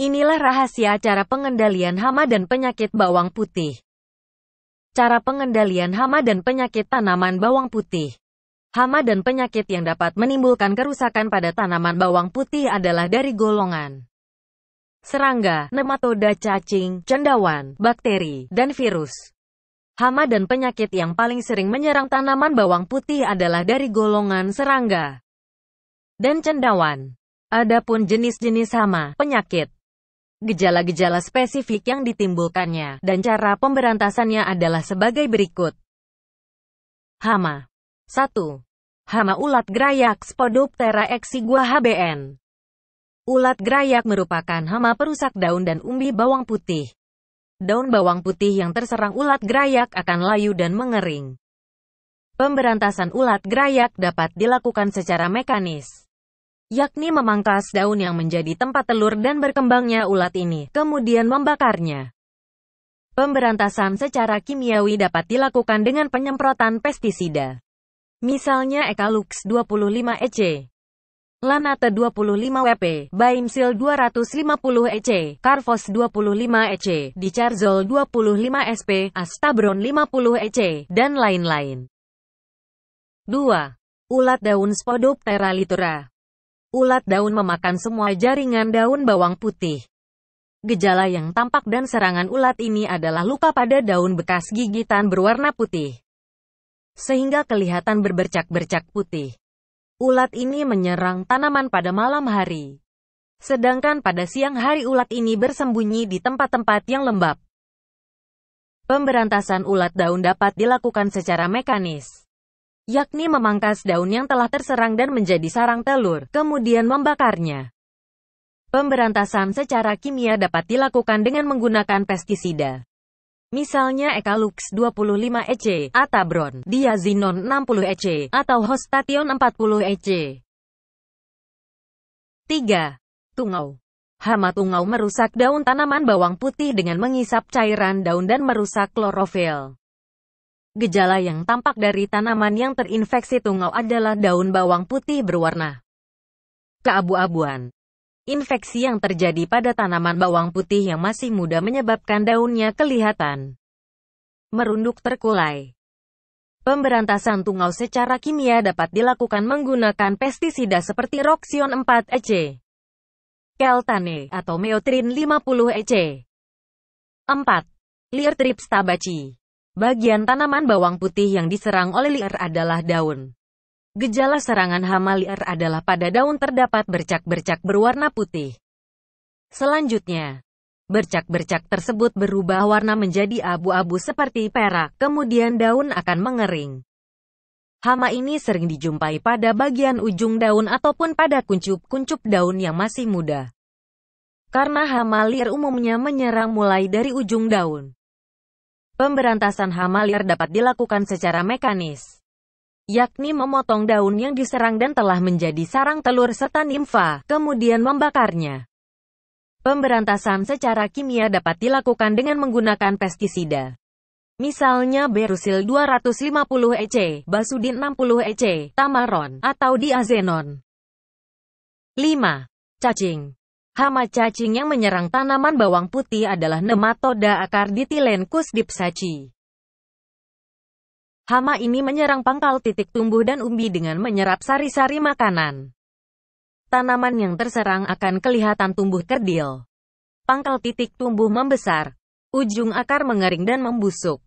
Inilah rahasia cara pengendalian hama dan penyakit bawang putih. Cara pengendalian hama dan penyakit tanaman bawang putih. Hama dan penyakit yang dapat menimbulkan kerusakan pada tanaman bawang putih adalah dari golongan serangga, nematoda cacing, cendawan, bakteri, dan virus. Hama dan penyakit yang paling sering menyerang tanaman bawang putih adalah dari golongan serangga dan cendawan. Adapun jenis-jenis hama, penyakit Gejala-gejala spesifik yang ditimbulkannya, dan cara pemberantasannya adalah sebagai berikut. Hama 1. Hama ulat gerayak Spodoptera exigua hbn. Ulat gerayak merupakan hama perusak daun dan umbi bawang putih. Daun bawang putih yang terserang ulat gerayak akan layu dan mengering. Pemberantasan ulat gerayak dapat dilakukan secara mekanis yakni memangkas daun yang menjadi tempat telur dan berkembangnya ulat ini, kemudian membakarnya. Pemberantasan secara kimiawi dapat dilakukan dengan penyemprotan pestisida. Misalnya Ekalux 25 EC, Lanate 25 WP, Baimsil 250 EC, Carvos 25 EC, Dicarzol 25 SP, Astabron 50 EC, dan lain-lain. 2. Ulat daun Spodoptera litura Ulat daun memakan semua jaringan daun bawang putih. Gejala yang tampak dan serangan ulat ini adalah luka pada daun bekas gigitan berwarna putih. Sehingga kelihatan berbercak-bercak putih. Ulat ini menyerang tanaman pada malam hari. Sedangkan pada siang hari ulat ini bersembunyi di tempat-tempat yang lembab. Pemberantasan ulat daun dapat dilakukan secara mekanis yakni memangkas daun yang telah terserang dan menjadi sarang telur, kemudian membakarnya. Pemberantasan secara kimia dapat dilakukan dengan menggunakan pestisida. Misalnya Ekalux 25 EC, Atabron, Diazinon 60 EC, atau Hostation 40 EC. 3. Tungau Hama tungau merusak daun tanaman bawang putih dengan mengisap cairan daun dan merusak klorofil. Gejala yang tampak dari tanaman yang terinfeksi tungau adalah daun bawang putih berwarna keabu-abuan. Infeksi yang terjadi pada tanaman bawang putih yang masih muda menyebabkan daunnya kelihatan merunduk terkulai. Pemberantasan tungau secara kimia dapat dilakukan menggunakan pestisida seperti Roxion 4EC, Keltane atau Meotrin 50EC. 4. Liertrips tabaci Bagian tanaman bawang putih yang diserang oleh liar adalah daun. Gejala serangan hama liar adalah pada daun terdapat bercak-bercak berwarna putih. Selanjutnya, bercak-bercak tersebut berubah warna menjadi abu-abu seperti perak, kemudian daun akan mengering. Hama ini sering dijumpai pada bagian ujung daun ataupun pada kuncup-kuncup daun yang masih muda. Karena hama liar umumnya menyerang mulai dari ujung daun. Pemberantasan hama liar dapat dilakukan secara mekanis, yakni memotong daun yang diserang dan telah menjadi sarang telur serta nimfa, kemudian membakarnya. Pemberantasan secara kimia dapat dilakukan dengan menggunakan pestisida. Misalnya Berusil 250 EC, Basudin 60 EC, Tamaron, atau Diazenon. 5. Cacing Hama cacing yang menyerang tanaman bawang putih adalah nematoda akar ditilenkus dipsaci. Hama ini menyerang pangkal titik tumbuh dan umbi dengan menyerap sari-sari makanan. Tanaman yang terserang akan kelihatan tumbuh kerdil. Pangkal titik tumbuh membesar, ujung akar mengering dan membusuk.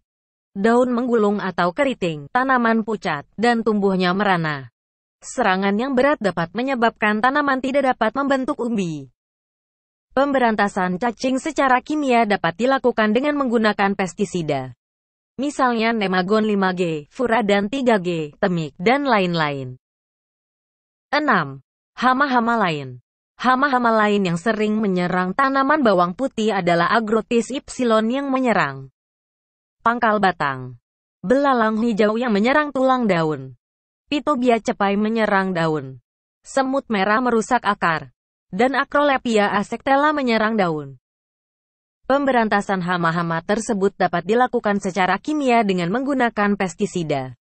Daun menggulung atau keriting, tanaman pucat, dan tumbuhnya merana. Serangan yang berat dapat menyebabkan tanaman tidak dapat membentuk umbi. Pemberantasan cacing secara kimia dapat dilakukan dengan menggunakan pestisida. Misalnya nemagon 5G, furadan 3G, temik, dan lain-lain. 6. Hama-hama lain Hama-hama lain yang sering menyerang tanaman bawang putih adalah agrotis y yang menyerang pangkal batang, belalang hijau yang menyerang tulang daun, pitobia cepai menyerang daun, semut merah merusak akar, dan Acrolepia asectella menyerang daun. Pemberantasan hama-hama tersebut dapat dilakukan secara kimia dengan menggunakan pestisida.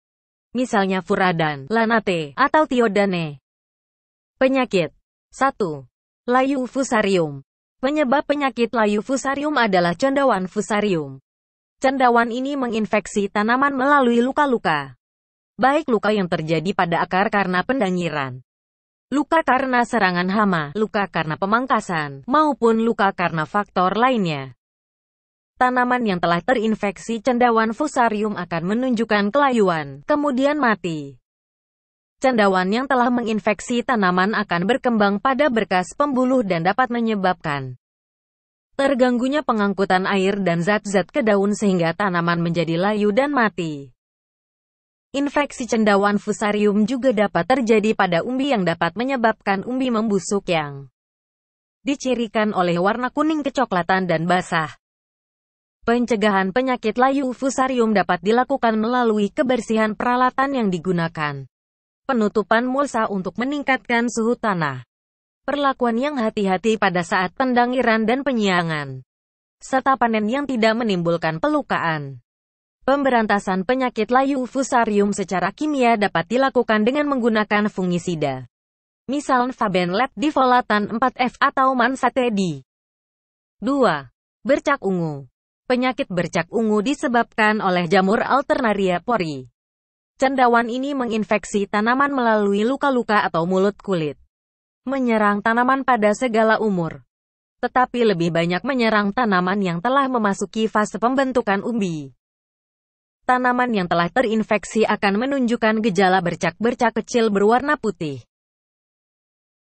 Misalnya furadan, lanate, atau tiodane. Penyakit 1. Layu fusarium Penyebab penyakit layu fusarium adalah cendawan fusarium. Cendawan ini menginfeksi tanaman melalui luka-luka. Baik luka yang terjadi pada akar karena pendangiran, luka karena serangan hama, luka karena pemangkasan, maupun luka karena faktor lainnya. Tanaman yang telah terinfeksi cendawan fusarium akan menunjukkan kelayuan, kemudian mati. Cendawan yang telah menginfeksi tanaman akan berkembang pada berkas pembuluh dan dapat menyebabkan terganggunya pengangkutan air dan zat-zat ke daun sehingga tanaman menjadi layu dan mati. Infeksi cendawan fusarium juga dapat terjadi pada umbi yang dapat menyebabkan umbi membusuk yang dicirikan oleh warna kuning kecoklatan dan basah. Pencegahan penyakit layu fusarium dapat dilakukan melalui kebersihan peralatan yang digunakan. Penutupan mulsa untuk meningkatkan suhu tanah. Perlakuan yang hati-hati pada saat pendangiran dan penyiangan. Serta panen yang tidak menimbulkan pelukaan. Pemberantasan penyakit layu fusarium secara kimia dapat dilakukan dengan menggunakan fungisida. Misal Fabenlet difolatan 4F atau Mansatedi. 2. Bercak ungu. Penyakit bercak ungu disebabkan oleh jamur Alternaria pori. Cendawan ini menginfeksi tanaman melalui luka-luka atau mulut kulit. Menyerang tanaman pada segala umur. Tetapi lebih banyak menyerang tanaman yang telah memasuki fase pembentukan umbi. Tanaman yang telah terinfeksi akan menunjukkan gejala bercak-bercak kecil berwarna putih.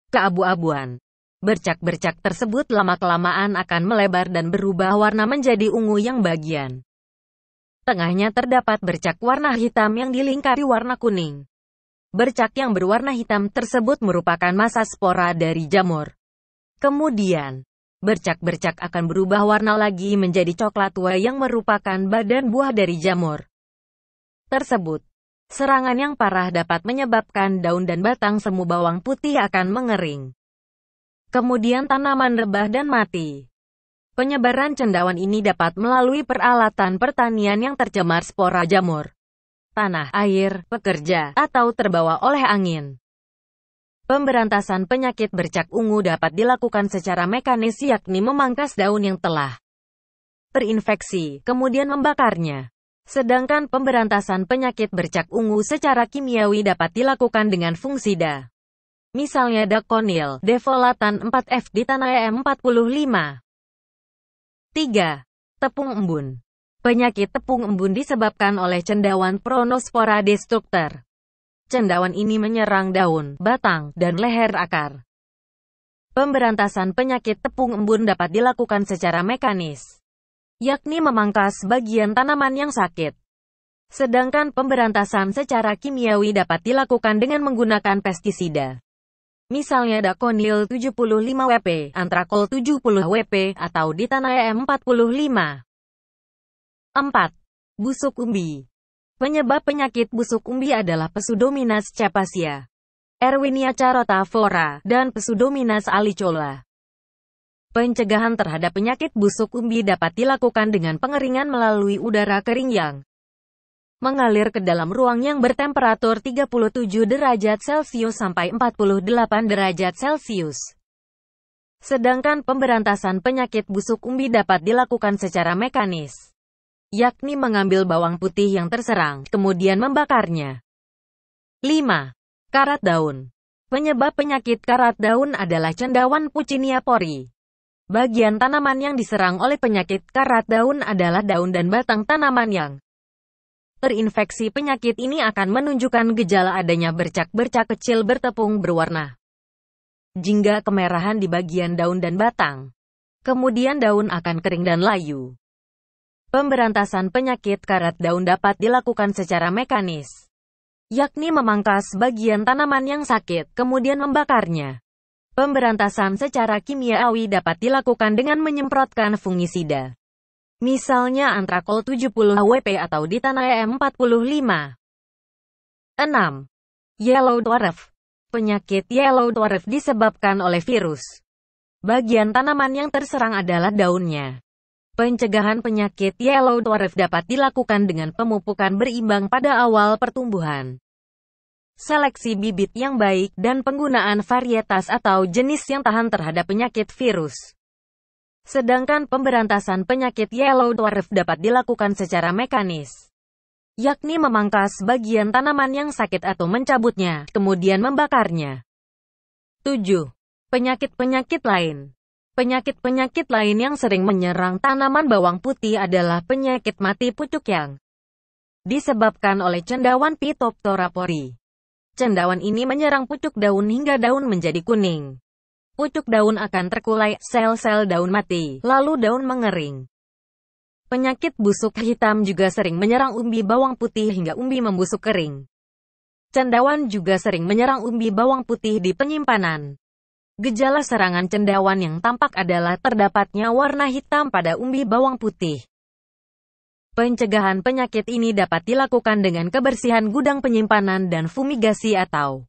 Keabu-abuan Bercak-bercak tersebut lama-kelamaan akan melebar dan berubah warna menjadi ungu yang bagian. Tengahnya terdapat bercak warna hitam yang dilingkari warna kuning. Bercak yang berwarna hitam tersebut merupakan masa spora dari jamur. Kemudian, bercak-bercak akan berubah warna lagi menjadi coklat tua yang merupakan badan buah dari jamur tersebut. Serangan yang parah dapat menyebabkan daun dan batang semu bawang putih akan mengering. Kemudian tanaman rebah dan mati. Penyebaran cendawan ini dapat melalui peralatan pertanian yang tercemar spora jamur, tanah, air, pekerja, atau terbawa oleh angin. Pemberantasan penyakit bercak ungu dapat dilakukan secara mekanis yakni memangkas daun yang telah terinfeksi, kemudian membakarnya. Sedangkan pemberantasan penyakit bercak ungu secara kimiawi dapat dilakukan dengan fungisida. Misalnya dakonil, defolatan 4F di tanah e EM45. 3. Tepung embun. Penyakit tepung embun disebabkan oleh cendawan pronospora destruktor cendawan ini menyerang daun, batang, dan leher akar. Pemberantasan penyakit tepung embun dapat dilakukan secara mekanis, yakni memangkas bagian tanaman yang sakit. Sedangkan pemberantasan secara kimiawi dapat dilakukan dengan menggunakan pestisida. Misalnya dakonil 75 WP, Antrakol 70 WP, atau Ditanae 45. 4. Busuk umbi Penyebab penyakit busuk umbi adalah Pseudomonas chapasia, Erwinia carotavora, dan Pseudomonas allicola. Pencegahan terhadap penyakit busuk umbi dapat dilakukan dengan pengeringan melalui udara kering yang mengalir ke dalam ruang yang bertemperatur 37 derajat Celcius sampai 48 derajat Celcius. Sedangkan pemberantasan penyakit busuk umbi dapat dilakukan secara mekanis yakni mengambil bawang putih yang terserang, kemudian membakarnya. 5. Karat daun Penyebab penyakit karat daun adalah cendawan Puccinia pori. Bagian tanaman yang diserang oleh penyakit karat daun adalah daun dan batang tanaman yang terinfeksi penyakit ini akan menunjukkan gejala adanya bercak-bercak kecil bertepung berwarna jingga kemerahan di bagian daun dan batang. Kemudian daun akan kering dan layu. Pemberantasan penyakit karat daun dapat dilakukan secara mekanis, yakni memangkas bagian tanaman yang sakit, kemudian membakarnya. Pemberantasan secara kimiawi dapat dilakukan dengan menyemprotkan fungisida. Misalnya antrakol 70 WP atau di tanah e EM45. 6. Yellow dwarf. Penyakit yellow dwarf disebabkan oleh virus. Bagian tanaman yang terserang adalah daunnya. Pencegahan penyakit yellow dwarf dapat dilakukan dengan pemupukan berimbang pada awal pertumbuhan. Seleksi bibit yang baik dan penggunaan varietas atau jenis yang tahan terhadap penyakit virus. Sedangkan pemberantasan penyakit yellow dwarf dapat dilakukan secara mekanis, yakni memangkas bagian tanaman yang sakit atau mencabutnya, kemudian membakarnya. 7. Penyakit-penyakit lain Penyakit-penyakit lain yang sering menyerang tanaman bawang putih adalah penyakit mati pucuk yang disebabkan oleh cendawan Phytophthora pori. Cendawan ini menyerang pucuk daun hingga daun menjadi kuning. Pucuk daun akan terkulai, sel-sel daun mati, lalu daun mengering. Penyakit busuk hitam juga sering menyerang umbi bawang putih hingga umbi membusuk kering. Cendawan juga sering menyerang umbi bawang putih di penyimpanan. Gejala serangan cendawan yang tampak adalah terdapatnya warna hitam pada umbi bawang putih. Pencegahan penyakit ini dapat dilakukan dengan kebersihan gudang penyimpanan dan fumigasi atau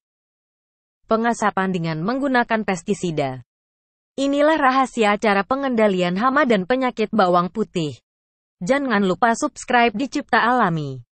pengasapan dengan menggunakan pestisida. Inilah rahasia cara pengendalian hama dan penyakit bawang putih. Jangan lupa subscribe di Cipta Alami.